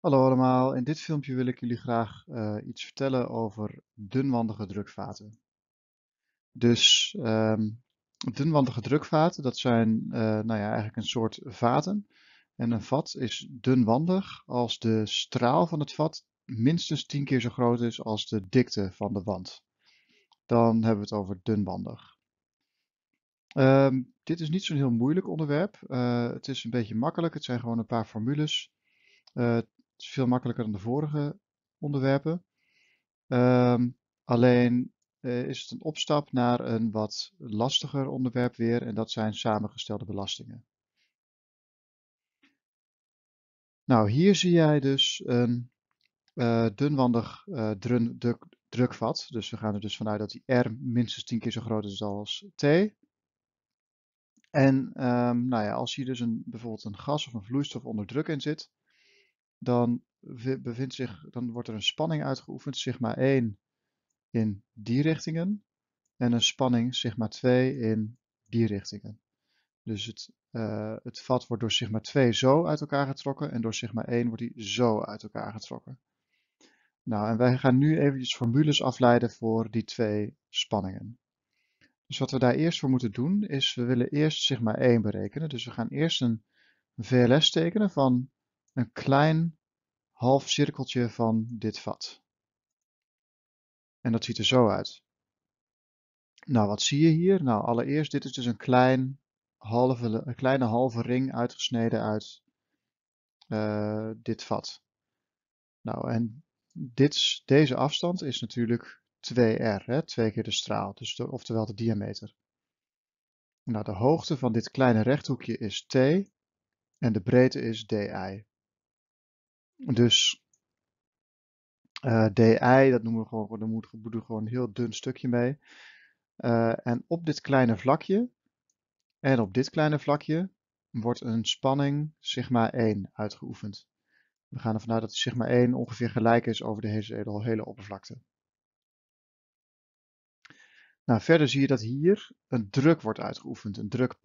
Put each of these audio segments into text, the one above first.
Hallo allemaal, in dit filmpje wil ik jullie graag eh, iets vertellen over dunwandige drukvaten. Dus um, dunwandige drukvaten, dat zijn eh, nou ja, eigenlijk een soort vaten. En een vat is dunwandig als de straal van het vat minstens 10 keer zo groot is als de dikte van de wand. Dan hebben we het over dunwandig. Ehm, dit is niet zo'n heel moeilijk onderwerp. Eh, het is een beetje makkelijk, het zijn gewoon een paar formules is veel makkelijker dan de vorige onderwerpen. Ehm, alleen eh, is het een opstap naar een wat lastiger onderwerp weer en dat zijn samengestelde belastingen. Nou, hier zie jij dus een eh, dunwandig eh, drukvat. Dus we gaan er dus vanuit dat die R minstens 10 keer zo groot is als T. En ehm, nou ja, als hier dus een, bijvoorbeeld een gas of een vloeistof onder druk in zit, dan, bevindt zich, dan wordt er een spanning uitgeoefend, sigma 1 in die richtingen en een spanning sigma 2 in die richtingen. Dus het, eh, het vat wordt door sigma 2 zo uit elkaar getrokken en door sigma 1 wordt die zo uit elkaar getrokken. Nou, en wij gaan nu eventjes formules afleiden voor die twee spanningen. Dus wat we daar eerst voor moeten doen is, we willen eerst sigma 1 berekenen. Dus we gaan eerst een VLS tekenen van een klein half cirkeltje van dit vat. En dat ziet er zo uit. Nou, wat zie je hier? Nou, allereerst, dit is dus een, klein halve, een kleine halve ring uitgesneden uit eh, dit vat. Nou, en dit, deze afstand is natuurlijk 2r, hè? twee keer de straal, dus oftewel de diameter. Nou, de hoogte van dit kleine rechthoekje is t en de breedte is di. Dus eh, DI, dat noemen we gewoon, daar moet we gewoon een heel dun stukje mee. Eh, en op dit kleine vlakje en op dit kleine vlakje wordt een spanning sigma 1 uitgeoefend. We gaan ervan uit dat sigma 1 ongeveer gelijk is over de hele, oppervlakte. Nou, verder zie je dat hier een druk wordt uitgeoefend, een druk P.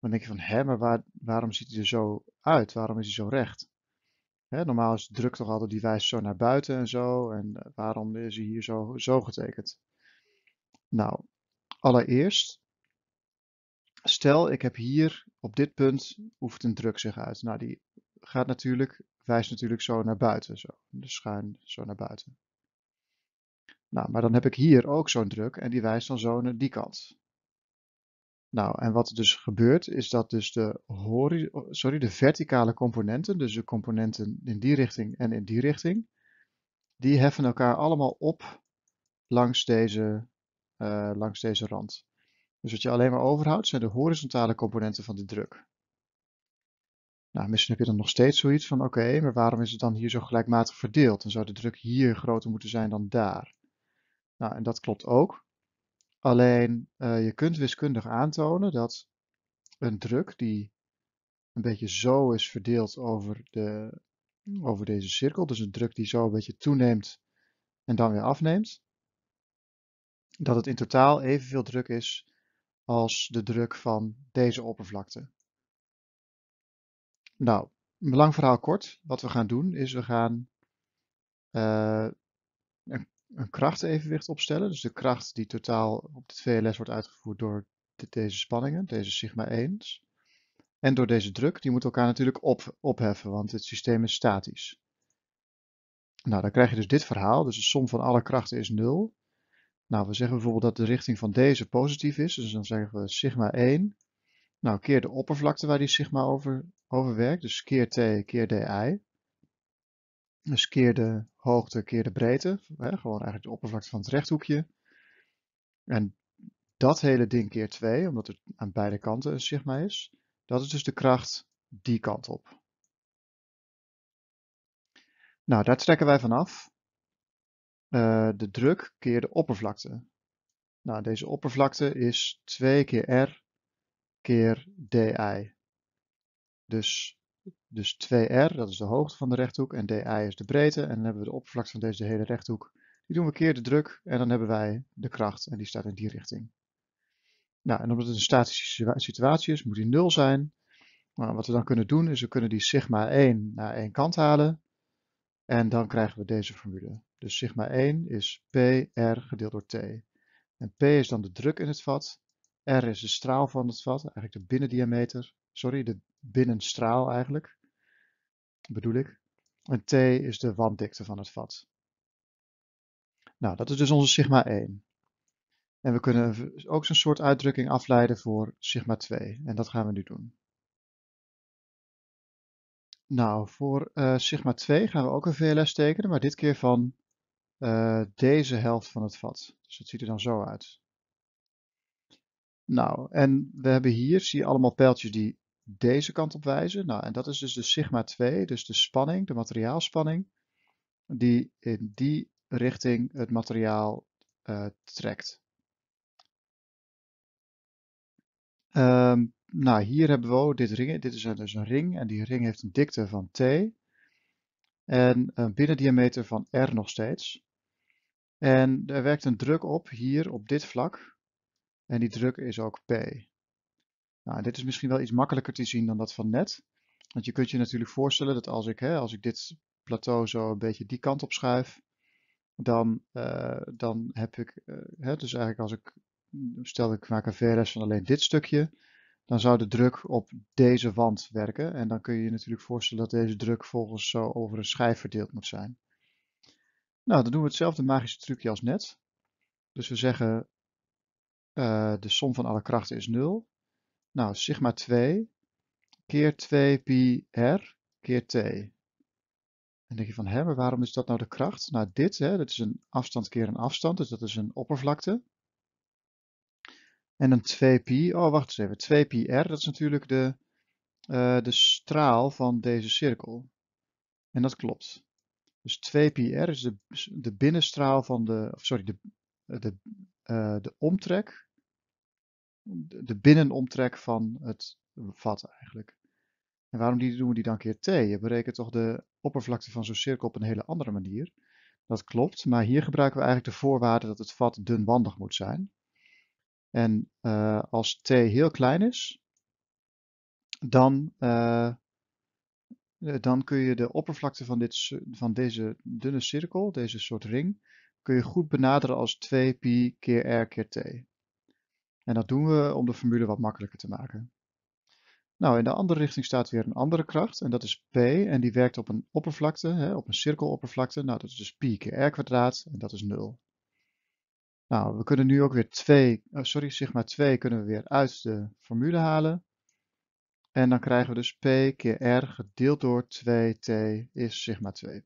Dan denk je van, hè, maar waarom ziet hij er zo uit? Waarom is hij zo recht? Hè, normaal is druk toch altijd die wijst zo naar buiten en zo. En eh, waarom is hij hier zo, zo getekend? Nou, allereerst, stel ik heb hier op dit punt, oefent een druk zich uit. Nou, die gaat natuurlijk, wijst natuurlijk zo naar buiten, zo. Dus schuin zo naar buiten. Nou, maar dan heb ik hier ook zo'n druk en die wijst dan zo naar die kant. Nou, en wat er dus gebeurt, is dat dus de, sorry, de verticale componenten, dus de componenten in die richting en in die richting, die heffen elkaar allemaal op langs deze, eh, langs deze rand. Dus wat je alleen maar overhoudt zijn de horizontale componenten van de druk. Nou, misschien heb je dan nog steeds zoiets van, oké, maar waarom is het dan hier zo gelijkmatig verdeeld? Dan zou de druk hier groter moeten zijn dan daar. Nou, en dat klopt ook, Alleen eh, je kunt wiskundig aantonen dat een druk die een beetje zo is verdeeld over, de, over deze cirkel, dus een druk die zo een beetje toeneemt en dan weer afneemt, dat het in totaal evenveel druk is als de druk van deze oppervlakte. Nou, een lang verhaal kort. Wat we gaan doen is we gaan eh, een krachtevenwicht opstellen. Dus de kracht die totaal op dit VLS wordt uitgevoerd door deze spanningen, deze sigma 1, En door deze druk, die moet elkaar natuurlijk op, opheffen, want het systeem is statisch. Nou, dan krijg je dus dit verhaal. Dus de som van alle krachten is 0. Nou, we zeggen bijvoorbeeld dat de richting van deze positief is. Dus dan zeggen we sigma 1. Nou, keer de oppervlakte waar die sigma over, over werkt. Dus keer t, keer di. Dus keer de hoogte, keer de breedte. Hè, gewoon eigenlijk de oppervlakte van het rechthoekje. En dat hele ding keer 2, omdat het aan beide kanten een sigma is. Dat is dus de kracht die kant op. Nou, daar trekken wij vanaf. Uh, de druk keer de oppervlakte. Nou, deze oppervlakte is 2 keer R keer DI. Dus dus 2r, dat is de hoogte van de rechthoek en dI is de breedte. En dan hebben we de oppervlakte van deze hele rechthoek. Die doen we keer de druk en dan hebben wij de kracht en die staat in die richting. Nou, en omdat het een statische situatie is, moet die 0 zijn. Nou, wat we dan kunnen doen is we kunnen die sigma 1 naar één kant halen. En dan krijgen we deze formule. Dus sigma 1 is PR gedeeld door T. En P is dan de druk in het vat. R is de straal van het vat, eigenlijk de binnendiameter sorry, de binnenstraal eigenlijk, bedoel ik. En T is de wanddikte van het vat. Nou, dat is dus onze sigma 1. En we kunnen ook zo'n soort uitdrukking afleiden voor sigma 2. En dat gaan we nu doen. Nou, voor eh, sigma 2 gaan we ook een VLS tekenen, maar dit keer van eh, deze helft van het vat. Dus het ziet er dan zo uit. Nou, en we hebben hier, zie je allemaal pijltjes die deze kant op wijzen. Nou, en dat is dus de sigma 2, dus de spanning, de materiaalspanning, die in die richting het materiaal eh, trekt. Ehm, nou, hier hebben we ook oh, dit ring. Dit is dus een ring en die ring heeft een dikte van t en een binnendiameter van r nog steeds. En er werkt een druk op hier op dit vlak en die druk is ook P. Nou, dit is misschien wel iets makkelijker te zien dan dat van net. Want je kunt je natuurlijk voorstellen dat als ik, hè, als ik dit plateau zo een beetje die kant op schuif, dan, eh, dan heb ik, eh, hè, dus eigenlijk als ik, stel ik maak een VRS van alleen dit stukje, dan zou de druk op deze wand werken. En dan kun je je natuurlijk voorstellen dat deze druk volgens zo over een schijf verdeeld moet zijn. Nou, dan doen we hetzelfde magische trucje als net. Dus we zeggen eh, de som van alle krachten is 0. Nou, sigma 2 keer 2 pi r keer t. En denk je van, hè, maar waarom is dat nou de kracht? Nou, dit, hè, dat is een afstand keer een afstand, dus dat is een oppervlakte. En een 2 pi, oh wacht eens even, 2 pi r, dat is natuurlijk de, eh, de straal van deze cirkel. En dat klopt. Dus 2 pi r is de, de binnenstraal van de, of sorry, de, de, eh, de omtrek de binnenomtrek van het vat eigenlijk. En waarom die, doen we die dan keer t? Je berekent toch de oppervlakte van zo'n cirkel op een hele andere manier. Dat klopt, maar hier gebruiken we eigenlijk de voorwaarde dat het vat dunwandig moet zijn. En eh, als t heel klein is, dan, eh, eh, dan kun je de oppervlakte van, dit, van deze dunne cirkel, deze soort ring, kun je goed benaderen als 2pi keer r keer t. En dat doen we om de formule wat makkelijker te maken. Nou, in de andere richting staat weer een andere kracht en dat is P en die werkt op een oppervlakte, hè, op een cirkeloppervlakte. Nou, dat is dus pi keer r kwadraat en dat is 0. Nou, we kunnen nu ook weer 2, sorry, sigma 2 kunnen we weer uit de formule halen. En dan krijgen we dus P keer R gedeeld door 2t is sigma 2.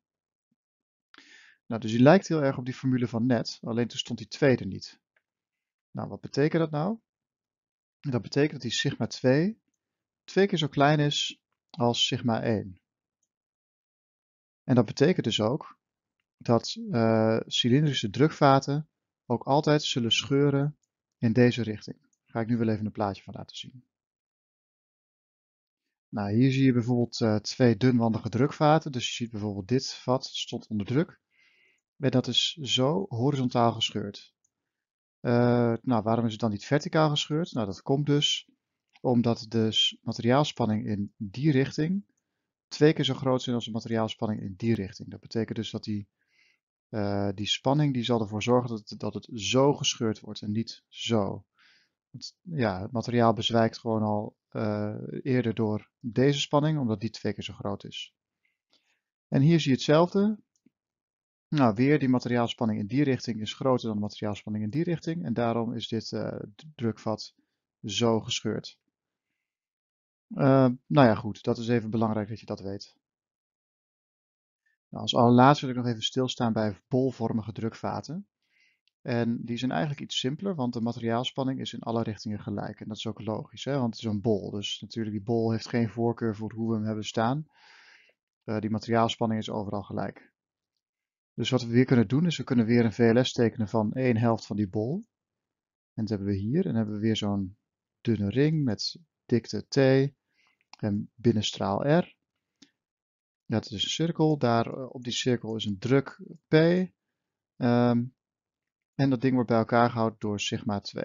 Nou, dus die lijkt heel erg op die formule van net, alleen toen stond die 2 er niet. Nou, wat betekent dat nou? Dat betekent dat die sigma 2 twee keer zo klein is als sigma 1. En dat betekent dus ook dat uh, eh, cilindrische drukvaten ook altijd zullen scheuren in deze richting. Daar ga ik nu wel even een plaatje van laten zien. Nou, hier zie je bijvoorbeeld eh, twee dunwandige drukvaten. Dus je ziet bijvoorbeeld dit vat stond onder druk. En dat is zo horizontaal gescheurd. Eh, nou, waarom is het dan niet verticaal gescheurd? Nou, dat komt dus omdat de dus materiaalspanning in die richting twee keer zo groot is als de materiaalspanning in die richting. Dat betekent dus dat die, eh, die spanning die zal ervoor zorgen dat het, dat het zo gescheurd wordt en niet zo. Want, ja, het materiaal bezwijkt gewoon al eh, eerder door deze spanning, omdat die twee keer zo groot is. En hier zie je hetzelfde. Nou, weer die materiaalspanning in die richting is groter dan de materiaalspanning in die richting. En daarom is dit eh, drukvat zo gescheurd. Ehm, nou ja, goed. Dat is even belangrijk dat je dat weet. Nou, als allerlaatste wil ik nog even stilstaan bij bolvormige drukvaten. En die zijn eigenlijk iets simpeler, want de materiaalspanning is in alle richtingen gelijk. En dat is ook logisch, hè? want het is een bol. Dus natuurlijk, die bol heeft geen voorkeur voor hoe we hem hebben staan. Eh, die materiaalspanning is overal gelijk. Dus wat we weer kunnen doen is, we kunnen weer een VLS tekenen van één helft van die bol. En dat hebben we hier. En dan hebben we weer zo'n dunne ring met dikte T en binnenstraal R. Dat is een cirkel. Daar eh, op die cirkel is een druk P. Ehm, en dat ding wordt bij elkaar gehouden door sigma 2.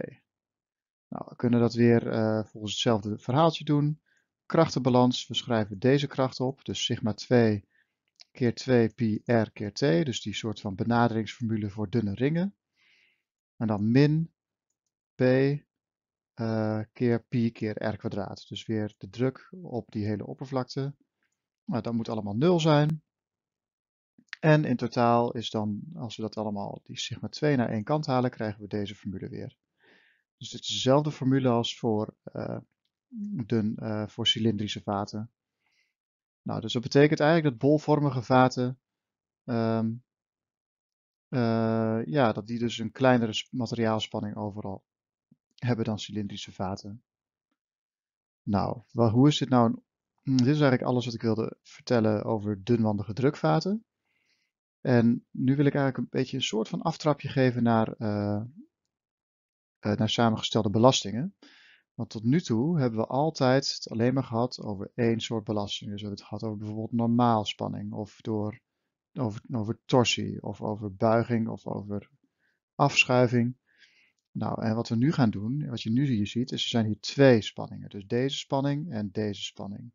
Nou, we kunnen dat weer eh, volgens hetzelfde verhaaltje doen. Krachtenbalans, we schrijven deze kracht op. Dus sigma 2 keer 2 pi r keer t, dus die soort van benaderingsformule voor dunne ringen. En dan min p eh, keer pi keer r kwadraat. Dus weer de druk op die hele oppervlakte. Nou, dat moet allemaal 0 zijn. En in totaal is dan, als we dat allemaal, die sigma 2 naar één kant halen, krijgen we deze formule weer. Dus dit is dezelfde formule als voor, uh, dun, eh, voor cilindrische vaten. Nou, dus dat betekent eigenlijk dat bolvormige vaten, ehm, eh, ja, dat die dus een kleinere materiaalspanning overal hebben dan cilindrische vaten. Nou, hoe is dit nou? Hm, dit is eigenlijk alles wat ik wilde vertellen over dunwandige drukvaten. En nu wil ik eigenlijk een beetje een soort van aftrapje geven naar, eh, eh, naar samengestelde belastingen. Want tot nu toe hebben we altijd het alleen maar gehad over één soort belasting. Dus we hebben het gehad over bijvoorbeeld normaal spanning, of door, over, over torsie of over buiging of over afschuiving. Nou, en wat we nu gaan doen, wat je nu hier ziet, is er zijn hier twee spanningen. Dus deze spanning en deze spanning.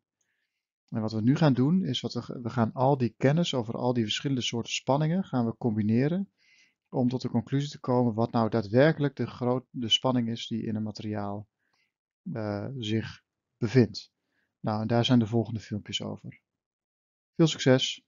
En wat we nu gaan doen, is wat we, we gaan al die kennis over al die verschillende soorten spanningen gaan we combineren om tot de conclusie te komen wat nou daadwerkelijk de, groot, de spanning is die in een materiaal eh, zich bevindt. Nou, en daar zijn de volgende filmpjes over. Veel succes!